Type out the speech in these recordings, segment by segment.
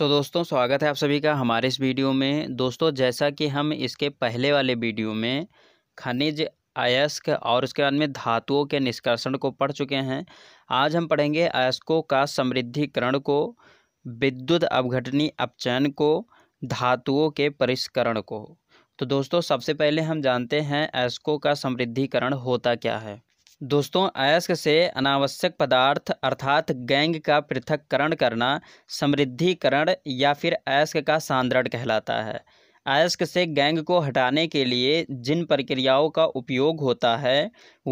सो तो so, दोस्तों स्वागत है आप सभी का हमारे इस वीडियो में दोस्तों जैसा कि हम इसके पहले वाले वीडियो में खनिज अयस्क और उसके बाद में धातुओं के निष्कर्षण को पढ़ चुके हैं आज हम पढ़ेंगे अयस्कों का समृद्धिकरण को विद्युत अवघटनी अपचयन को धातुओं के परिष्करण को तो दोस्तों सबसे पहले हम जानते हैं अयस्कों का समृद्धिकरण होता क्या है दोस्तों अयस्क से अनावश्यक पदार्थ अर्थात गैंग का पृथककरण करना समृद्धिकरण या फिर अयस्क का सांद्रण कहलाता है अयस्क से गैंग को हटाने के लिए जिन प्रक्रियाओं का उपयोग होता है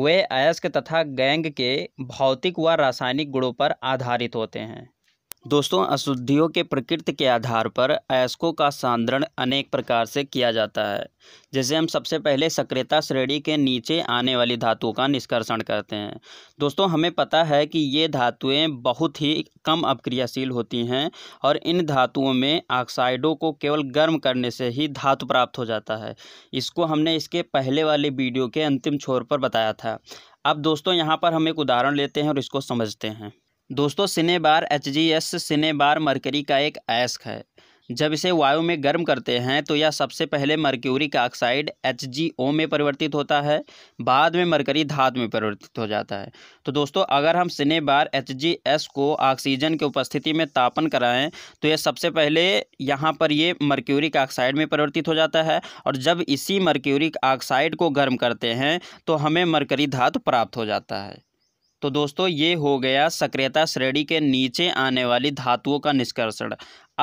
वे अयस्क तथा गैंग के भौतिक व रासायनिक गुणों पर आधारित होते हैं दोस्तों अशुद्धियों के प्रकृति के आधार पर अयस्कों का सांद्रण अनेक प्रकार से किया जाता है जैसे हम सबसे पहले सक्रियता श्रेणी के नीचे आने वाली धातुओं का निष्कर्षण करते हैं दोस्तों हमें पता है कि ये धातुएं बहुत ही कम अपक्रियाशील होती हैं और इन धातुओं में ऑक्साइडों को केवल गर्म करने से ही धातु प्राप्त हो जाता है इसको हमने इसके पहले वाले वीडियो के अंतिम छोर पर बताया था अब दोस्तों यहाँ पर हम एक उदाहरण लेते हैं और इसको समझते हैं दोस्तों cinnabar H G S cinnabar mercury का एक अयस्क है जब इसे वायु में गर्म करते हैं तो यह सबसे पहले mercuric oxide H G O में परिवर्तित होता है बाद में मरकरी धातु में परिवर्तित हो जाता है तो दोस्तों अगर हम सिनेबार एच जी एस को ऑक्सीजन की उपस्थिति में तापन कराएं तो यह सबसे पहले यहाँ पर ये मरक्यूरिक ऑक्साइड में परिवर्तित हो जाता है और जब इसी मरक्यूरिक ऑक्साइड को गर्म करते हैं तो हमें मरकरी धातु प्राप्त हो जाता है तो दोस्तों ये हो गया सक्रियता श्रेणी के नीचे आने वाली धातुओं का निष्कर्षण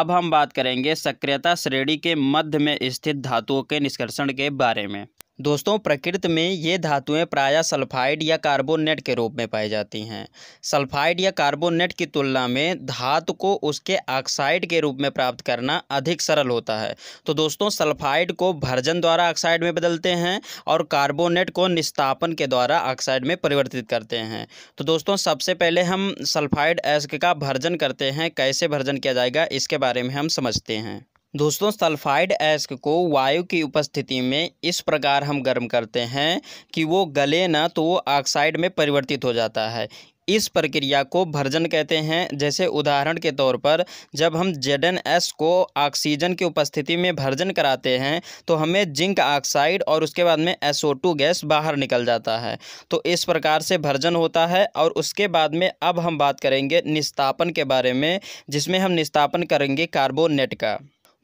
अब हम बात करेंगे सक्रियता श्रेणी के मध्य में स्थित धातुओं के निष्कर्षण के बारे में दोस्तों प्रकृति में ये धातुएं प्रायः सल्फाइड या कार्बोनेट के रूप में पाई जाती हैं सल्फाइड या कार्बोनेट की तुलना में धातु को उसके ऑक्साइड के रूप में प्राप्त करना अधिक सरल होता है तो दोस्तों सल्फाइड को भर्जन द्वारा ऑक्साइड में बदलते हैं और कार्बोनेट को निस्तापन के द्वारा ऑक्साइड में परिवर्तित करते हैं तो दोस्तों सबसे पहले हम सल्फाइड एस्क का भर्जन करते हैं कैसे भर्जन किया जाएगा इसके बारे में हम समझते हैं दोस्तों सल्फाइड एस्क को वायु की उपस्थिति में इस प्रकार हम गर्म करते हैं कि वो गले ना तो वो ऑक्साइड में परिवर्तित हो जाता है इस प्रक्रिया को भर्जन कहते हैं जैसे उदाहरण के तौर पर जब हम जेड एस को ऑक्सीजन की उपस्थिति में भर्जन कराते हैं तो हमें जिंक ऑक्साइड और उसके बाद में एस ओ टू गैस बाहर निकल जाता है तो इस प्रकार से भर्जन होता है और उसके बाद में अब हम बात करेंगे निस्तापन के बारे में जिसमें हम निस्तापन करेंगे कार्बोनेट का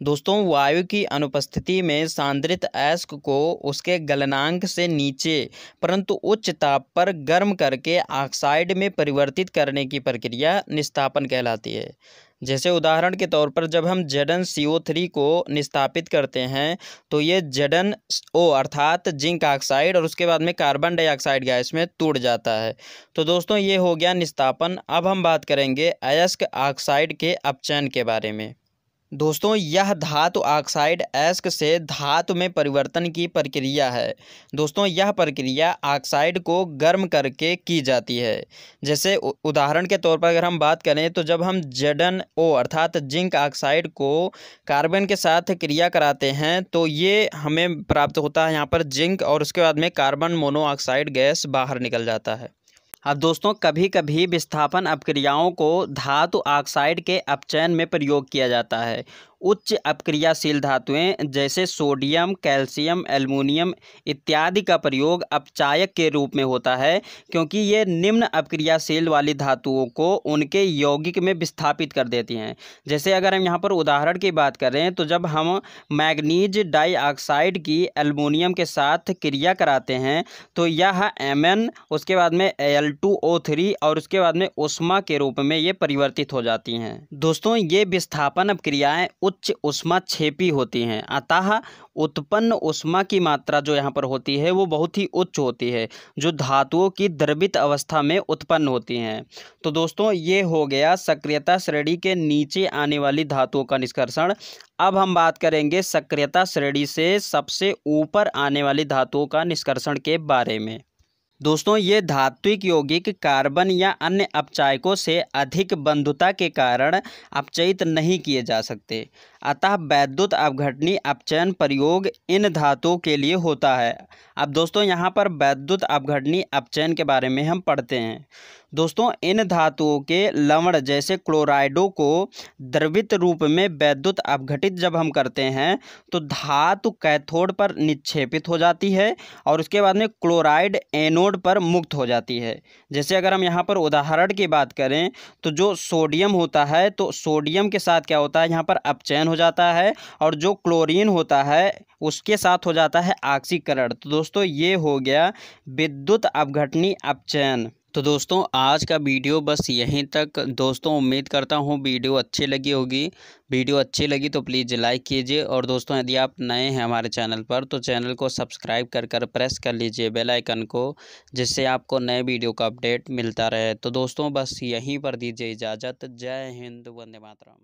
दोस्तों वायु की अनुपस्थिति में सांद्रित अयस्क को उसके गलनांक से नीचे परंतु उच्च ताप पर गर्म करके ऑक्साइड में परिवर्तित करने की प्रक्रिया निस्तापन कहलाती है जैसे उदाहरण के तौर पर जब हम जडन सी ओ थ्री को निस्तापित करते हैं तो ये जडन ओ अर्थात जिंक ऑक्साइड और उसके बाद में कार्बन डाइऑक्साइड गैस में टूट जाता है तो दोस्तों ये हो गया निस्तापन अब हम बात करेंगे अयस्क ऑक्साइड के अपचयन के बारे में दोस्तों यह धातु ऑक्साइड एस्क से धातु में परिवर्तन की प्रक्रिया है दोस्तों यह प्रक्रिया ऑक्साइड को गर्म करके की जाती है जैसे उदाहरण के तौर पर अगर हम बात करें तो जब हम जडन ओ अर्थात जिंक ऑक्साइड को कार्बन के साथ क्रिया कराते हैं तो ये हमें प्राप्त होता है यहाँ पर जिंक और उसके बाद में कार्बन मोनो गैस बाहर निकल जाता है अब हाँ, दोस्तों कभी कभी विस्थापन अपक्रियाओं को धातु ऑक्साइड के अपचयन में प्रयोग किया जाता है उच्च अपक्रियाशील धातुएं जैसे सोडियम कैल्शियम एलमोनियम इत्यादि का प्रयोग अपचायक के रूप में होता है क्योंकि ये निम्न अपक्रियाशील वाली धातुओं को उनके यौगिक में विस्थापित कर देती हैं जैसे अगर हम यहाँ पर उदाहरण की बात करें तो जब हम मैग्नीज डाइऑक्साइड की एलमोनियम के साथ क्रिया कराते हैं तो यह एम उसके बाद में एल और उसके बाद में उष्मा के रूप में ये परिवर्तित हो जाती हैं दोस्तों ये विस्थापन अपक्रियाएँ उच्च उष्मा छेपी होती हैं अतः उत्पन्न उष्मा की मात्रा जो यहाँ पर होती है वो बहुत ही उच्च होती है जो धातुओं की द्रवित अवस्था में उत्पन्न होती हैं तो दोस्तों ये हो गया सक्रियता श्रेणी के नीचे आने वाली धातुओं का निष्कर्षण अब हम बात करेंगे सक्रियता श्रेणी से सबसे ऊपर आने वाली धातुओं का निष्कर्षण के बारे में दोस्तों ये धात्विक यौगिक कार्बन या अन्य अपचायकों से अधिक बंधुता के कारण अपचयित नहीं किए जा सकते अतः वैद्युत अपघटनी अपचयन प्रयोग इन धातुओं के लिए होता है अब दोस्तों यहाँ पर वैद्युत अपघटनी अपचयन के बारे में हम पढ़ते हैं दोस्तों इन धातुओं के लवण जैसे क्लोराइडों को द्रवित रूप में वैद्युत अपघटित जब हम करते हैं तो धातु कैथोड पर निक्षेपित हो जाती है और उसके बाद में क्लोराइड एनोड पर मुक्त हो जाती है जैसे अगर हम यहाँ पर उदाहरण की बात करें तो जो सोडियम होता है तो सोडियम के साथ क्या होता है यहाँ पर अपचयन हो जाता है और जो क्लोरीन होता है उसके साथ हो जाता है ऑक्सीकरण तो दोस्तों ये हो गया विद्युत अपघटनी अपचयन तो दोस्तों आज का वीडियो बस यहीं तक दोस्तों उम्मीद करता हूँ वीडियो अच्छी लगी होगी वीडियो अच्छी लगी तो प्लीज़ लाइक कीजिए और दोस्तों यदि आप नए हैं हमारे चैनल पर तो चैनल को सब्सक्राइब कर कर प्रेस कर लीजिए बेल आइकन को जिससे आपको नए वीडियो का अपडेट मिलता रहे तो दोस्तों बस यहीं पर दीजिए इजाज़त जय हिंद वंदे मातरम